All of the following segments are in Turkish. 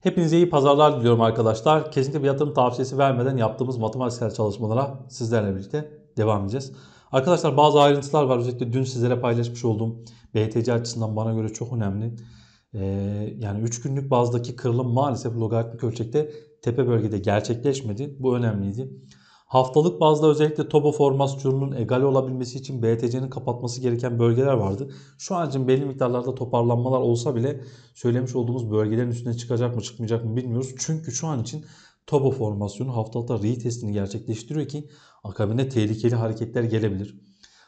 Hepinize iyi pazarlar diliyorum arkadaşlar. Kesinlikle bir yatırım tavsiyesi vermeden yaptığımız matematiksel çalışmalara sizlerle birlikte devam edeceğiz. Arkadaşlar bazı ayrıntılar var. Özellikle dün sizlere paylaşmış olduğum BTC açısından bana göre çok önemli. Ee, yani 3 günlük bazdaki kırılım maalesef logaritmik ölçekte tepe bölgede gerçekleşmedi. Bu önemliydi. Haftalık bazda özellikle topo formasyonunun egal olabilmesi için BTC'nin kapatması gereken bölgeler vardı. Şu an için belli miktarlarda toparlanmalar olsa bile söylemiş olduğumuz bölgelerin üstüne çıkacak mı çıkmayacak mı bilmiyoruz. Çünkü şu an için topo formasyonu haftalıkta retestini gerçekleştiriyor ki akabinde tehlikeli hareketler gelebilir.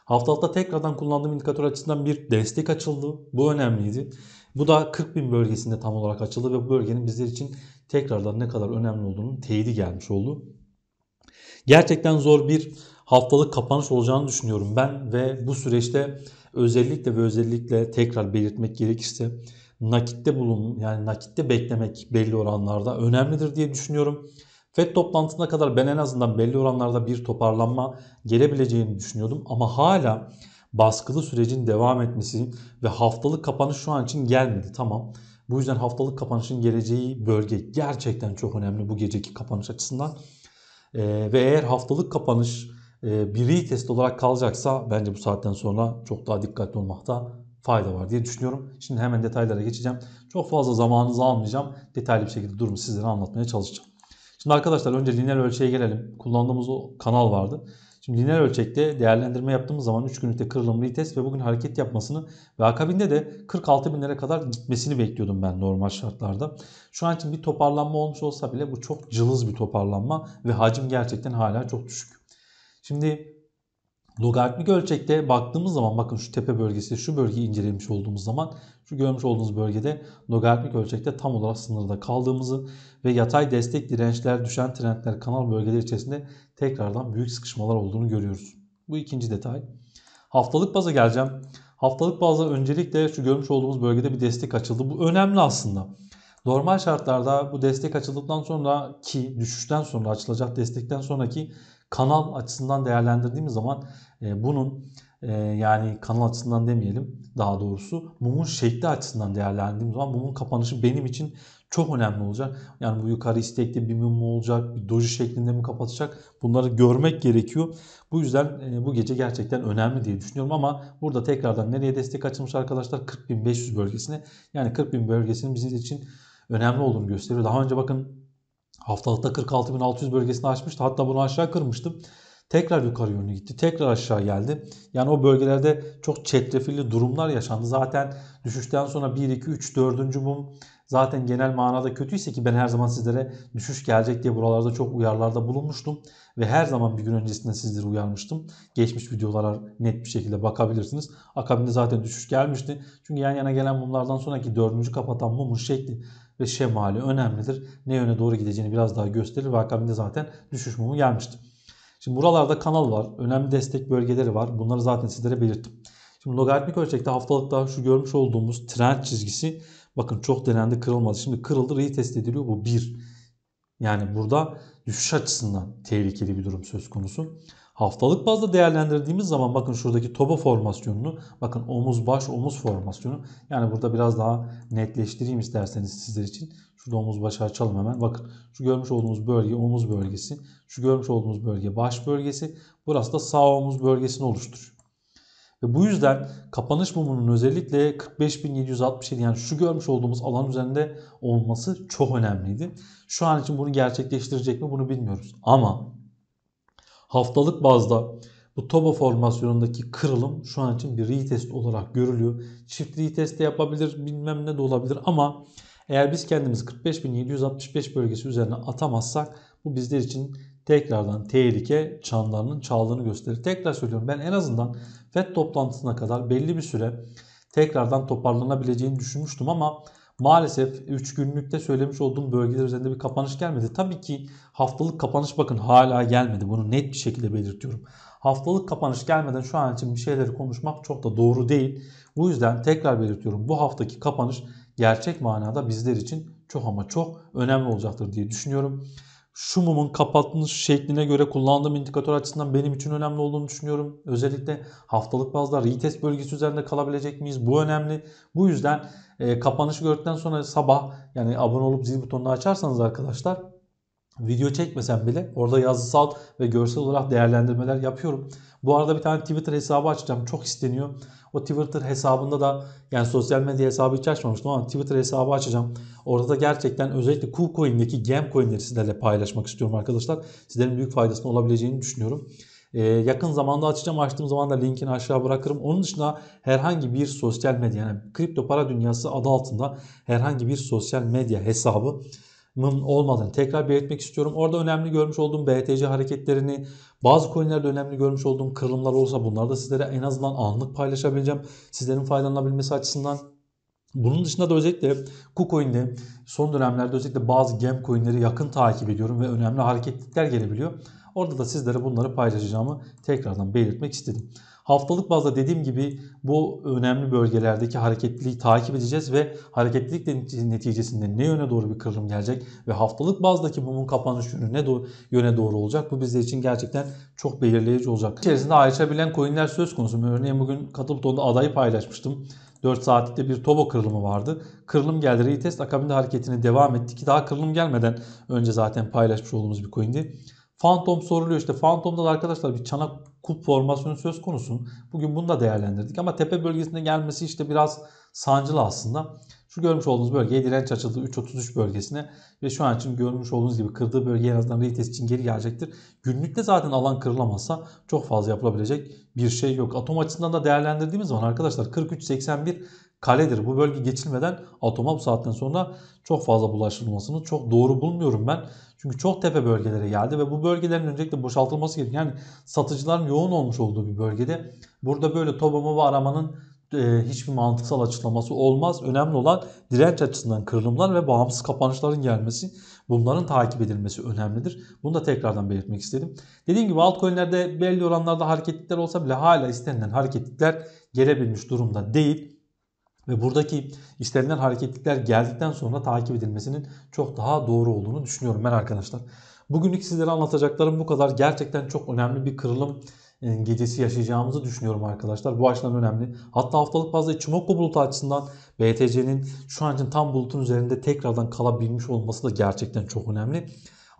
Haftalıkta tekrardan kullandığım indikatör açısından bir destek açıldı. Bu önemliydi. Bu da 40.000 bölgesinde tam olarak açıldı ve bu bölgenin bizler için tekrardan ne kadar önemli olduğunun teyidi gelmiş oldu. Gerçekten zor bir haftalık kapanış olacağını düşünüyorum ben ve bu süreçte özellikle ve özellikle tekrar belirtmek gerekirse nakitte bulun yani nakitte beklemek belli oranlarda önemlidir diye düşünüyorum. FED toplantısına kadar ben en azından belli oranlarda bir toparlanma gelebileceğini düşünüyordum ama hala baskılı sürecin devam etmesi ve haftalık kapanış şu an için gelmedi tamam. Bu yüzden haftalık kapanışın geleceği bölge gerçekten çok önemli bu geceki kapanış açısından. Ee, ve eğer haftalık kapanış e, biri test olarak kalacaksa bence bu saatten sonra çok daha dikkatli olmakta fayda var diye düşünüyorum. Şimdi hemen detaylara geçeceğim. Çok fazla zamanınızı almayacağım. Detaylı bir şekilde durumu sizlere anlatmaya çalışacağım. Şimdi arkadaşlar önce lineer ölçüye gelelim. Kullandığımız o kanal vardı. Şimdi lineer ölçekte değerlendirme yaptığımız zaman 3 günlükte kırılımlı vites ve bugün hareket yapmasını ve akabinde de 46 bin lira kadar gitmesini bekliyordum ben normal şartlarda. Şu an için bir toparlanma olmuş olsa bile bu çok cılız bir toparlanma ve hacim gerçekten hala çok düşük. Şimdi Logaritmik ölçekte baktığımız zaman bakın şu tepe bölgesi şu bölgeyi incelemiş olduğumuz zaman şu görmüş olduğunuz bölgede logaritmik ölçekte tam olarak sınırda kaldığımızı ve yatay destek dirençler düşen trendler kanal bölgeleri içerisinde tekrardan büyük sıkışmalar olduğunu görüyoruz. Bu ikinci detay. Haftalık baza geleceğim. Haftalık bazda öncelikle şu görmüş olduğumuz bölgede bir destek açıldı. Bu önemli aslında. Normal şartlarda bu destek açıldıktan sonra ki düşüşten sonra açılacak destekten sonraki kanal açısından değerlendirdiğimiz zaman e, bunun ee, yani kanal açısından demeyelim daha doğrusu mumun şekli açısından değerlendirdiğim zaman mumun kapanışı benim için çok önemli olacak. Yani bu yukarı istekli bir mum mu olacak, bir doji şeklinde mi kapatacak bunları görmek gerekiyor. Bu yüzden e, bu gece gerçekten önemli diye düşünüyorum ama burada tekrardan nereye destek açılmış arkadaşlar? 40.500 bölgesine yani 40.000 bölgesinin bizim için önemli olduğunu gösteriyor. Daha önce bakın haftalıkta 46.600 bölgesini açmıştı hatta bunu aşağı kırmıştım. Tekrar yukarı yönlü gitti. Tekrar aşağı geldi. Yani o bölgelerde çok çetrefilli durumlar yaşandı. Zaten düşüşten sonra 1, 2, 3, 4. mum zaten genel manada kötüyse ki ben her zaman sizlere düşüş gelecek diye buralarda çok uyarlarda bulunmuştum. Ve her zaman bir gün öncesinde sizleri uyarmıştım. Geçmiş videolara net bir şekilde bakabilirsiniz. Akabinde zaten düşüş gelmişti. Çünkü yan yana gelen mumlardan sonraki dördüncü kapatan mumun şekli ve şemali önemlidir. Ne yöne doğru gideceğini biraz daha gösterir ve akabinde zaten düşüş mumu gelmişti. Şimdi buralarda kanal var. Önemli destek bölgeleri var. Bunları zaten sizlere belirttim. Şimdi logaritmik ölçekte haftalıkta şu görmüş olduğumuz trend çizgisi bakın çok denendi kırılmadı. Şimdi kırıldı retest ediliyor bu 1. Yani burada düşüş açısından tehlikeli bir durum söz konusu. Haftalık bazda değerlendirdiğimiz zaman bakın şuradaki toba formasyonunu bakın omuz baş omuz formasyonu yani burada biraz daha netleştireyim isterseniz sizler için. Şurada omuz baş açalım hemen. Bakın şu görmüş olduğumuz bölge omuz bölgesi. Şu görmüş olduğumuz bölge baş bölgesi. Burası da sağ omuz bölgesini oluşturuyor. Ve bu yüzden kapanış mumunun özellikle 45.767 yani şu görmüş olduğumuz alan üzerinde olması çok önemliydi. Şu an için bunu gerçekleştirecek mi bunu bilmiyoruz. Ama Haftalık bazda bu Toba formasyonundaki kırılım şu an için bir retest olarak görülüyor. Çift retest de yapabilir bilmem ne de olabilir ama eğer biz kendimiz 45.765 bölgesi üzerine atamazsak bu bizler için tekrardan tehlike çanlarının çaldığını gösterir. Tekrar söylüyorum ben en azından FED toplantısına kadar belli bir süre tekrardan toparlanabileceğini düşünmüştüm ama Maalesef 3 günlükte söylemiş olduğum bölgeler üzerinde bir kapanış gelmedi. Tabii ki haftalık kapanış bakın hala gelmedi. Bunu net bir şekilde belirtiyorum. Haftalık kapanış gelmeden şu an için bir şeyleri konuşmak çok da doğru değil. Bu yüzden tekrar belirtiyorum bu haftaki kapanış gerçek manada bizler için çok ama çok önemli olacaktır diye düşünüyorum şu mumun kapatılış şekline göre kullandığım indikatör açısından benim için önemli olduğunu düşünüyorum. Özellikle haftalık bazda retest bölgesi üzerinde kalabilecek miyiz? Bu önemli. Bu yüzden e, kapanışı gördükten sonra sabah yani abone olup zil butonunu açarsanız arkadaşlar video çekmesem bile orada yazısal ve görsel olarak değerlendirmeler yapıyorum. Bu arada bir tane Twitter hesabı açacağım. Çok isteniyor. O Twitter hesabında da yani sosyal medya hesabı hiç açmamıştım ama Twitter hesabı açacağım. Orada da gerçekten özellikle KuCoin'deki Gemcoin'leri sizlerle paylaşmak istiyorum arkadaşlar. Sizlerin büyük faydasını olabileceğini düşünüyorum. Ee, yakın zamanda açacağım. Açtığım zaman da linkini aşağı bırakırım. Onun dışında herhangi bir sosyal medya yani kripto para dünyası adı altında herhangi bir sosyal medya hesabı olmadığını tekrar belirtmek istiyorum. Orada önemli görmüş olduğum BTC hareketlerini, bazı coinlerde önemli görmüş olduğum kırılımlar olursa bunları da sizlere en azından anlık paylaşabileceğim. Sizlerin faydalanabilmesi açısından. Bunun dışında da özellikle KuCoin'de son dönemlerde özellikle bazı gem coinleri yakın takip ediyorum ve önemli hareketlikler gelebiliyor. Orada da sizlere bunları paylaşacağımı tekrardan belirtmek istedim. Haftalık bazda dediğim gibi bu önemli bölgelerdeki hareketliliği takip edeceğiz ve hareketlilik neticesinde ne yöne doğru bir kırılım gelecek ve haftalık bazdaki mumun kapanış yönü ne do yöne doğru olacak bu bizler için gerçekten çok belirleyici olacak. İçerisinde ayrışabilen coinler söz konusu. Örneğin bugün katıl butonunda adayı paylaşmıştım. 4 saatlikte bir Tobo kırılımı vardı. Kırılım geldi retest akabinde hareketini devam etti ki daha kırılım gelmeden önce zaten paylaşmış olduğumuz bir coindi. Phantom soruluyor işte. Phantom'da da arkadaşlar bir çanak kup formasyonu söz konusu. Bugün bunu da değerlendirdik ama tepe bölgesinde gelmesi işte biraz sancılı aslında. Şu görmüş olduğunuz bölgeye direnç açıldı 3.33 bölgesine ve şu an için görmüş olduğunuz gibi kırdığı bölge en azından retest için geri gelecektir. Günlükte zaten alan kırılamazsa çok fazla yapılabilecek bir şey yok. Atom açısından da değerlendirdiğimiz zaman arkadaşlar 43.81 kaledir. Bu bölge geçilmeden atoma bu saatten sonra çok fazla bulaşılmasını çok doğru bulmuyorum ben. Çünkü çok tepe bölgelere geldi ve bu bölgelerin öncelikle boşaltılması gerekiyor. Yani satıcıların yoğun olmuş olduğu bir bölgede burada böyle tobama ve aramanın e, hiçbir mantıksal açıklaması olmaz. Önemli olan direnç açısından kırılımlar ve bağımsız kapanışların gelmesi. Bunların takip edilmesi önemlidir. Bunu da tekrardan belirtmek istedim. Dediğim gibi altcoin'lerde belli oranlarda hareketlikler olsa bile hala istenilen hareketlikler gelebilmiş durumda değil. Ve buradaki istenilen hareketlikler geldikten sonra takip edilmesinin çok daha doğru olduğunu düşünüyorum ben arkadaşlar. Bugünlük sizlere anlatacaklarım bu kadar. Gerçekten çok önemli bir kırılım e, gecesi yaşayacağımızı düşünüyorum arkadaşlar. Bu açıdan önemli. Hatta haftalık fazla Çimokko bulutu açısından BTC'nin şu an için tam bulutun üzerinde tekrardan kalabilmiş olması da gerçekten çok önemli.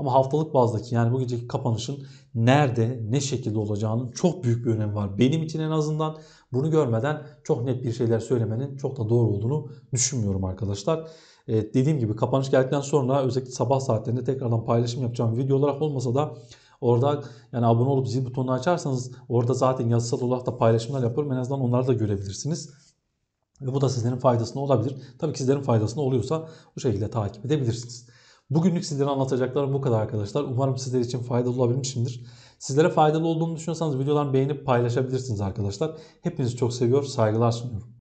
Ama haftalık bazdaki yani bu geceki kapanışın nerede, ne şekilde olacağının çok büyük bir önemi var. Benim için en azından bunu görmeden çok net bir şeyler söylemenin çok da doğru olduğunu düşünmüyorum arkadaşlar. Evet, dediğim gibi kapanış geldikten sonra özellikle sabah saatlerinde tekrardan paylaşım yapacağım video olarak olmasa da Orada yani abone olup zil butonunu açarsanız orada zaten yazısal olarak da paylaşımlar yapıyorum. En azından onları da görebilirsiniz. Ve bu da sizlerin faydasına olabilir. Tabii ki sizlerin faydasına oluyorsa bu şekilde takip edebilirsiniz. Bugünlük sizlere anlatacaklarım bu kadar arkadaşlar. Umarım sizler için faydalı olabilmişimdir. Sizlere faydalı olduğunu düşünüyorsanız videolarımı beğenip paylaşabilirsiniz arkadaşlar. Hepinizi çok seviyor, saygılar sunuyorum.